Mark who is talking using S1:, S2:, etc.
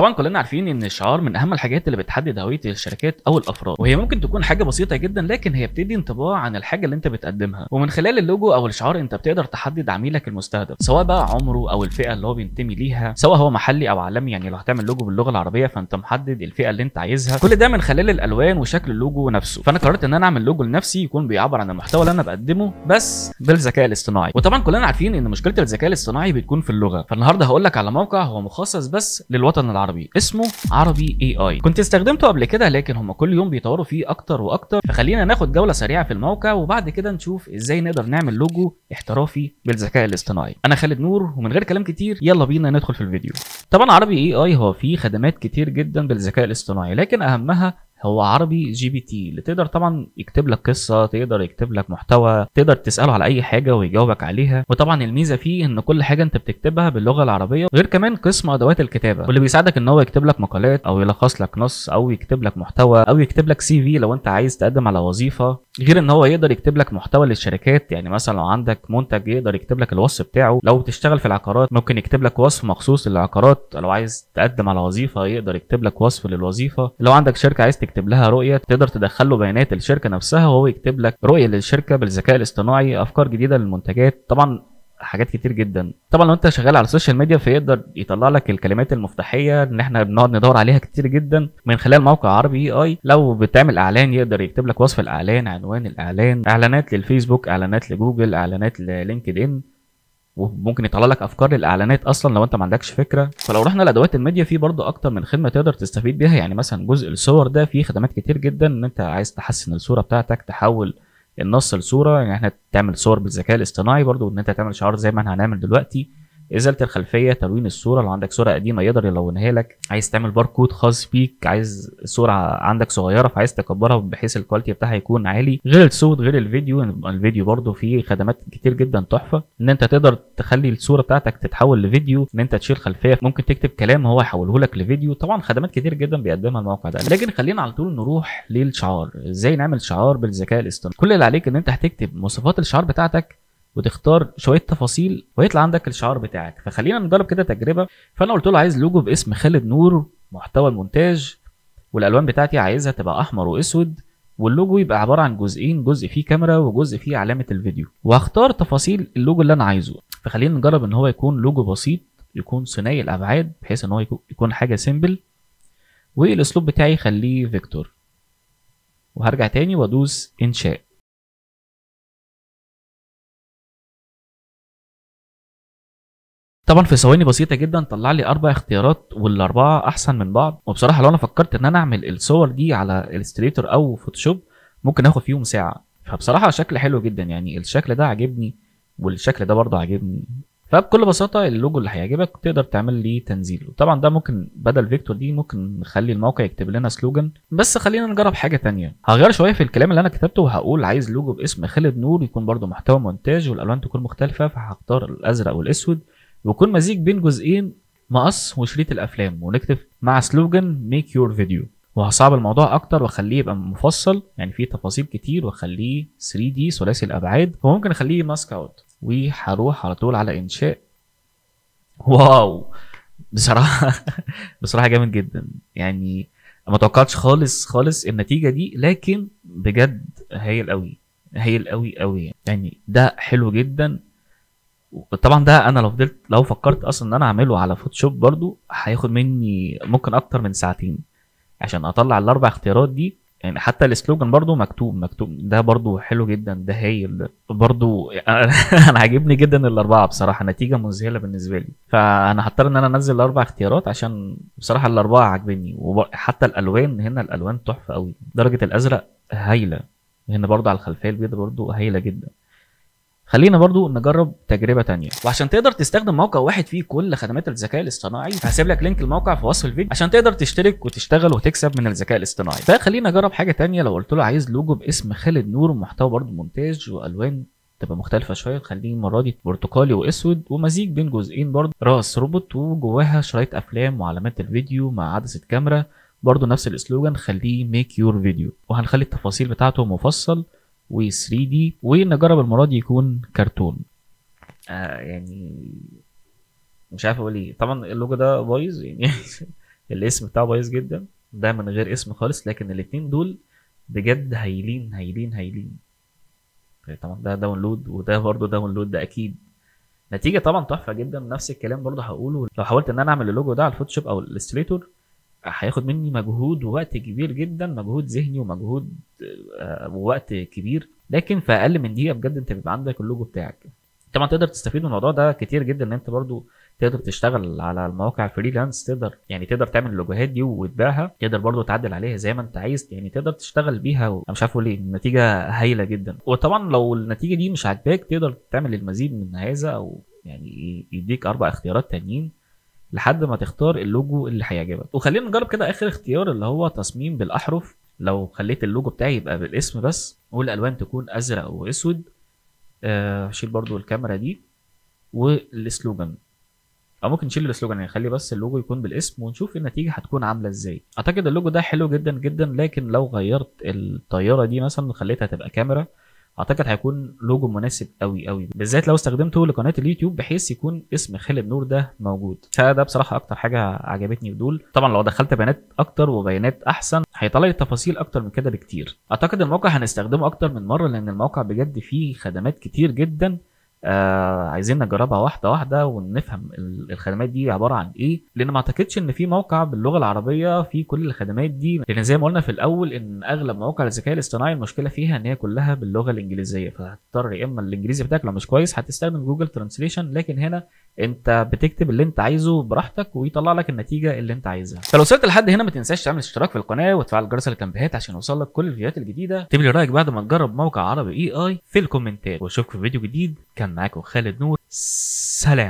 S1: طبعا كلنا عارفين ان الشعار من اهم الحاجات اللي بتحدد هويه الشركات او الافراد وهي ممكن تكون حاجه بسيطه جدا لكن هي بتدي انطباع عن الحاجه اللي انت بتقدمها ومن خلال اللوجو او الشعار انت بتقدر تحدد عميلك المستهدف سواء بقى عمره او الفئه اللي هو بينتمي ليها سواء هو محلي او عالمي يعني لو هتعمل لوجو باللغه العربيه فانت محدد الفئه اللي انت عايزها كل ده من خلال الالوان وشكل اللوجو نفسه فانا قررت ان انا اعمل لوجو لنفسي يكون بيعبر عن المحتوى اللي انا بقدمه بس بالذكاء الاصطناعي وطبعا كلنا عارفين ان مشكله الذكاء الاصطناعي بتكون في اللغه فالنهارده هقول لك على موقع هو مخصص بس للوطن العربي عربي اسمه عربي اي اي كنت استخدمته قبل كده لكن هم كل يوم بيطوروا فيه اكتر واكتر فخلينا ناخد جوله سريعه في الموقع وبعد كده نشوف ازاي نقدر نعمل لوجو احترافي بالذكاء الاصطناعي انا خالد نور ومن غير كلام كتير يلا بينا ندخل في الفيديو طبعا عربي اي اي هو فيه خدمات كتير جدا بالذكاء الاصطناعي لكن اهمها هو عربي جي بي تي اللي تقدر طبعا يكتب لك قصه تقدر يكتب لك محتوى تقدر تساله على اي حاجه ويجاوبك عليها وطبعا الميزه فيه ان كل حاجه انت بتكتبها باللغه العربيه غير كمان قسم ادوات الكتابه واللي بيساعدك ان هو يكتب لك مقالات او يلخص لك نص او يكتب لك محتوى او يكتب لك سي في لو انت عايز تقدم على وظيفه غير ان هو يقدر يكتب لك محتوى للشركات يعني مثلا لو عندك منتج يقدر يكتب لك الوصف بتاعه لو بتشتغل في العقارات ممكن يكتب لك وصف مخصوص للعقارات لو عايز تقدم على وظيفه يقدر يكتب لك وصف للوظيفه لو عندك شركه عايز يكتب لها رؤيه تقدر تدخل له بيانات الشركه نفسها وهو يكتب لك رؤيه للشركه بالذكاء الاصطناعي افكار جديده للمنتجات طبعا حاجات كتير جدا طبعا لو انت شغال على السوشيال ميديا فيقدر يطلع لك الكلمات المفتاحيه ان احنا بنقعد ندور عليها كتير جدا من خلال موقع عربي اي اي لو بتعمل اعلان يقدر يكتب لك وصف الاعلان عنوان الاعلان اعلانات للفيسبوك اعلانات لجوجل اعلانات للينكد ان وممكن يطلع لك افكار للاعلانات اصلا لو انت ما عندكش فكره فلو رحنا لادوات الميديا في برضه اكتر من خدمه تقدر تستفيد بيها يعني مثلا جزء الصور ده فيه خدمات كتير جدا ان انت عايز تحسن الصوره بتاعتك تحول النص لصوره يعني احنا تعمل صور بالذكاء الاصطناعي برضو ان انت تعمل شعار زي ما احنا هنعمل دلوقتي ازاله الخلفيه تلوين الصوره لو عندك صوره قديمه يقدر يلونها لك عايز تعمل باركود خاص بيك عايز صوره عندك صغيره فعايز تكبرها بحيث الكواليتي بتاعها يكون عالي غير الصوت غير الفيديو الفيديو برده فيه خدمات كتير جدا تحفه ان انت تقدر تخلي الصوره بتاعتك تتحول لفيديو ان انت تشيل خلفيه ممكن تكتب كلام هو يحوله لك لفيديو طبعا خدمات كتير جدا بيقدمها الموقع ده لكن خلينا على طول نروح للشعار ازاي نعمل شعار بالذكاء الاصطناعي كل اللي عليك ان انت هتكتب مواصفات الشعار بتاعتك وتختار شويه تفاصيل ويطلع عندك الشعار بتاعك فخلينا نجرب كده تجربه فانا قلت له عايز لوجو باسم خالد نور محتوى المونتاج والالوان بتاعتي عايزها تبقى احمر واسود واللوجو يبقى عباره عن جزئين جزء فيه كاميرا وجزء فيه علامه الفيديو وهختار تفاصيل اللوجو اللي انا عايزه فخلينا نجرب ان هو يكون لوجو بسيط يكون ثنائي الابعاد بحيث ان هو يكون حاجه سيمبل والاسلوب بتاعي خليه فيكتور وهرجع تاني وادوس انشاء طبعا في ثواني بسيطه جدا طلع لي اربع اختيارات والاربعه احسن من بعض وبصراحه لو انا فكرت ان انا اعمل الصور دي على الستريتور او فوتوشوب ممكن اخد فيهم ساعه فبصراحه شكل حلو جدا يعني الشكل ده عاجبني والشكل ده برضه عاجبني فبكل بساطه اللوجو اللي هيعجبك تقدر تعمل ليه تنزيله طبعا ده ممكن بدل فيكتور دي ممكن نخلي الموقع يكتب لنا سلوجن بس خلينا نجرب حاجه تانية هغير شويه في الكلام اللي انا كتبته وهقول عايز لوجو باسم خالد نور يكون برضه محتوى مونتاج والالوان تكون مختلفه فهختار الازرق والاسود ويكون مزيج بين جزئين مقص وشريط الافلام ونكتب مع سلوجن ميك يور فيديو وهصعب الموضوع اكتر واخليه يبقى مفصل يعني فيه تفاصيل كتير واخليه 3 دي ثلاثي الابعاد وممكن اخليه ماسك اوت وهروح على طول على انشاء واو بصراحه بصراحه جامد جدا يعني ما توقعتش خالص خالص النتيجه دي لكن بجد هايل قوي هايل قوي قوي يعني ده حلو جدا طبعا ده انا لو فضلت لو فكرت اصلا ان انا اعمله على فوتوشوب برضو هياخد مني ممكن اكتر من ساعتين عشان اطلع الاربع اختيارات دي يعني حتى السلوجن برضو مكتوب مكتوب ده برضو حلو جدا ده هايل ده برضو انا عاجبني جدا الاربعه بصراحه نتيجه مذهله بالنسبه لي فانا هضطر ان انا انزل الاربع اختيارات عشان بصراحه الاربعه عاجبني وحتى الالوان هنا الالوان تحفه قوي درجه الازرق هايله هنا برضو على الخلفيه البيضاء برضو هايله جدا خلينا برضو نجرب تجربه تانية وعشان تقدر تستخدم موقع واحد فيه كل خدمات الذكاء الاصطناعي هسيب لك لينك الموقع في وصف الفيديو عشان تقدر تشترك وتشتغل وتكسب من الذكاء الاصطناعي فخلينا اجرب حاجه تانية لو قلت له عايز لوجو باسم خالد نور محتوى برضو مونتاج والوان تبقى مختلفه شويه خليه المره دي برتقالي واسود ومزيج بين جزئين برضه راس روبوت وجواها شرايط افلام وعلامات الفيديو مع عدسه كاميرا برضه نفس الاسلوجان خليه ميك يور فيديو وهنخلي التفاصيل بتاعته مفصل و 3 دي ونجرب المره دي يكون كرتون آه يعني مش عارف اقول ايه طبعا اللوجو ده بايظ يعني الاسم بتاعه بايظ جدا ده من غير اسم خالص لكن الاثنين دول بجد هايلين هايلين هايلين طيب طبعا ده داونلود وده برضه داونلود ده اكيد نتيجه طبعا تحفه جدا نفس الكلام برضه هقوله لو حاولت ان انا اعمل اللوجو ده على الفوتوشوب او الاستريتور هياخد مني مجهود ووقت كبير جدا مجهود ذهني ومجهود آه، ووقت كبير لكن في اقل من دقيقه بجد انت بيبقى عندك اللوجو بتاعك طبعا تقدر تستفيد من الموضوع ده كتير جدا ان انت برضو تقدر تشتغل على المواقع فريلانس تقدر يعني تقدر تعمل اللوجوهات دي وتبيعها تقدر برضو تعدل عليها زي ما انت عايز يعني تقدر تشتغل بيها و... مش عارف ليه النتيجه هايله جدا وطبعا لو النتيجه دي مش عاجباك تقدر تعمل المزيد من هذا او يعني يديك اربع اختيارات تانيين لحد ما تختار اللوجو اللي هيعجبك وخلينا نجرب كده اخر اختيار اللي هو تصميم بالاحرف لو خليت اللوجو بتاعي يبقى بالاسم بس والالوان تكون ازرق واسود آه شيل برضو الكاميرا دي والسلوجان او ممكن نشيل السلوجان يعني خلي بس اللوجو يكون بالاسم ونشوف النتيجه هتكون عامله ازاي اعتقد اللوجو ده حلو جدا جدا لكن لو غيرت الطياره دي مثلا وخليتها تبقى كاميرا اعتقد هيكون لوجو مناسب قوي قوي بالذات لو استخدمته لقناه اليوتيوب بحيث يكون اسم خالد نور ده موجود فده بصراحه اكتر حاجه عجبتني في دول طبعا لو دخلت بيانات اكتر وبيانات احسن هيطلع لي تفاصيل اكتر من كده بكتير اعتقد الموقع هنستخدمه اكتر من مره لان الموقع بجد فيه خدمات كتير جدا آه عايزين نجربها واحده واحده ونفهم الخدمات دي عباره عن ايه لان ما اعتقدش ان في موقع باللغه العربيه فيه كل الخدمات دي لان زي ما قلنا في الاول ان اغلب مواقع الذكاء الاصطناعي المشكله فيها ان هي كلها باللغه الانجليزيه فهتضطر يا اما الانجليزي بتاعك لو مش كويس هتستخدم جوجل ترانسليشن لكن هنا انت بتكتب اللي انت عايزه براحتك ويطلع لك النتيجه اللي انت عايزها فلو وصلت لحد هنا ما تنساش تعمل اشتراك في القناه وتفعل جرس التنبيهات عشان يوصل لك كل الفيديوهات الجديده اكتب لي رايك بعد ما تجرب موقع عربي اي اي في الكومنتات واشوفك في فيديو جديد كان كان معاكم خالد نور سلام